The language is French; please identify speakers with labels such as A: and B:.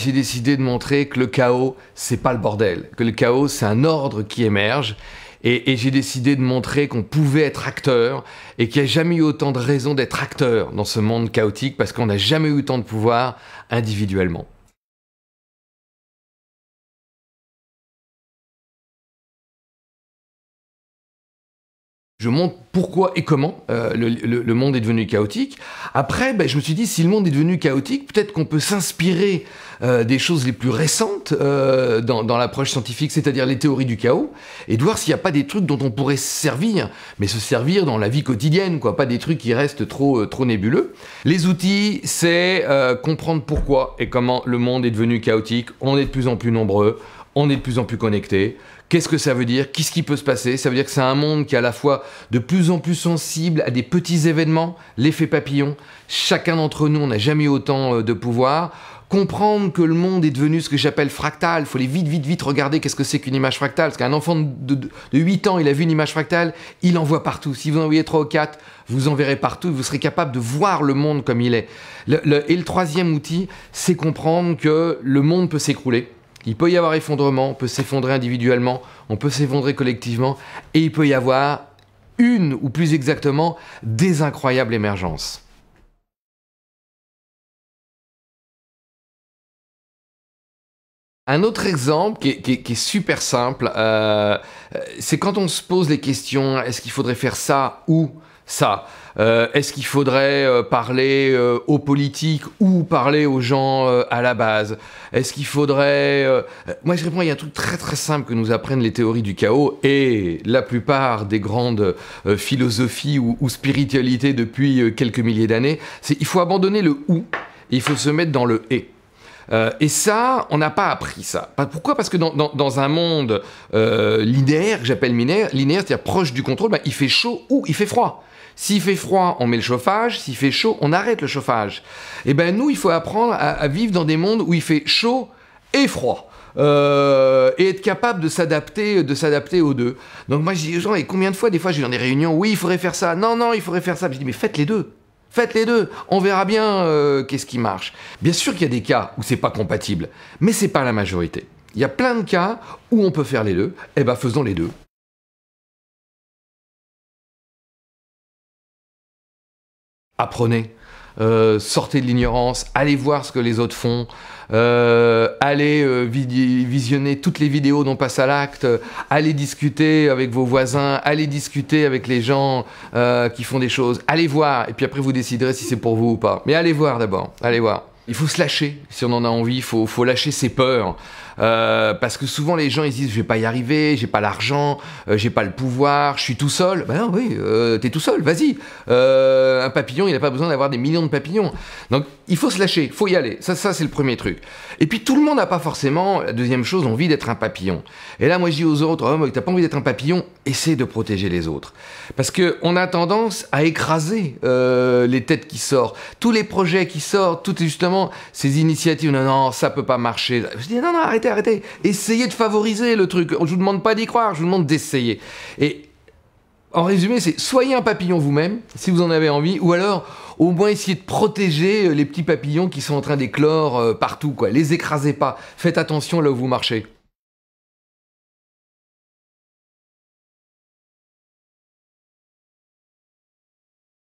A: j'ai décidé de montrer que le chaos, c'est pas le bordel, que le chaos, c'est un ordre qui émerge. Et, et j'ai décidé de montrer qu'on pouvait être acteur et qu'il n'y a jamais eu autant de raisons d'être acteur dans ce monde
B: chaotique parce qu'on n'a jamais eu autant de pouvoir individuellement. Je montre pourquoi et comment euh, le, monde est devenu chaotique. Après, ben,
A: je me suis dit, si le monde est devenu chaotique, peut-être qu'on peut, s'inspirer euh, des choses les plus récentes euh, dans, l'approche scientifique, c'est-à-dire les théories du chaos, et de voir s'il n'y a pas des trucs dont on pourrait se servir, mais se servir dans la vie quotidienne, quoi, pas des trucs qui restent trop, trop nébuleux. Les outils, c'est comprendre pourquoi et comment le monde est devenu chaotique. On est de plus en plus nombreux on est de plus en plus connecté. Qu'est-ce que ça veut dire Qu'est-ce qui peut se passer Ça veut dire que c'est un monde qui est à la fois de plus en plus sensible à des petits événements, l'effet papillon. Chacun d'entre nous, n'a jamais eu autant euh, de pouvoir. Comprendre que le monde est devenu ce que j'appelle fractal. Il faut aller vite, vite, vite regarder qu'est-ce que c'est qu'une image fractale. Parce qu'un enfant de, 8 ans, il a vu une image fractale, il en voit partout. Si vous en voyez 3 ou 4, vous en verrez partout. Vous serez capable de voir le monde comme il est. et le troisième outil, c'est comprendre que le monde peut s'écrouler il peut y avoir effondrement, on peut s'effondrer individuellement, on peut s'effondrer collectivement, et il peut y avoir
B: une, ou plus exactement, des incroyables émergences. Un autre exemple qui est, super simple, euh, c'est quand on se pose les questions
A: est-ce qu'il faudrait faire ça ou ça euh, Est-ce qu'il faudrait euh, parler euh, aux politiques ou parler aux gens à la base Est-ce qu'il faudrait... Moi je réponds, il y a un truc très très simple que nous apprennent les théories du chaos et la plupart des grandes philosophies ou, spiritualités depuis quelques milliers d'années, c'est qu'il faut abandonner le ou et il faut se mettre dans le et. Euh, et ça, on n'a pas appris ça. Pourquoi Parce que dans, un monde euh, linéaire, que j'appelle linéaire, linéaire c'est-à-dire proche du contrôle, bah, il fait chaud ou il fait froid. S'il fait froid, on met le chauffage. S'il fait chaud, on arrête le chauffage. Et eh ben nous, il faut apprendre à, vivre dans des mondes où il fait chaud et froid. Euh, et être capable de s'adapter, de s'adapter aux deux. Donc moi je dis gens, et combien de fois des fois j'ai dans des réunions, oui il faudrait faire ça, non non il faudrait faire ça. Je dis mais faites les deux. Faites les deux, on verra bien euh, qu'est-ce qui marche. Bien sûr qu'il y a des cas où c'est pas compatible, mais c'est pas la majorité.
B: Il y a plein de cas où on peut faire les deux, et eh bien, faisons les deux. Apprenez. Euh,
A: sortez de l'ignorance, allez voir ce que les autres font, euh, allez euh, visionner toutes les vidéos dont passe à l'acte, allez discuter avec vos voisins, allez discuter avec les gens qui font des choses, allez voir, et puis après vous déciderez si c'est pour vous ou pas. Mais allez voir d'abord, allez voir. Il faut se lâcher si on en a envie, il faut lâcher ses peurs. Euh, parce que souvent les gens ils disent je vais pas y arriver, j'ai pas l'argent, euh, j'ai pas le pouvoir, je suis tout seul. Ben non, oui, euh, t'es tout seul, vas-y. un papillon, il n'a pas besoin d'avoir des millions de papillons. Donc il faut se lâcher, faut y aller. Ça, ça c'est le premier truc. Et puis tout le monde n'a pas forcément, la deuxième chose, envie d'être un papillon. Et là, moi je dis aux autres, tu oh, t'as pas envie d'être un papillon, essaie de protéger les autres. Parce que on a tendance à écraser les têtes qui sortent, tous les projets qui sortent, toutes justement ces initiatives. Non, non, ça peut pas marcher. Je dis non, non, arrêtez arrêtez. Essayez de favoriser le truc. Je vous demande pas d'y croire, je vous demande d'essayer. Et en résumé, c'est soyez un papillon vous-même, si vous en avez envie, ou alors au moins essayez de protéger
B: euh, les petits papillons qui sont en train d'éclore euh, partout, quoi. Les écrasez pas. Faites attention là où vous marchez.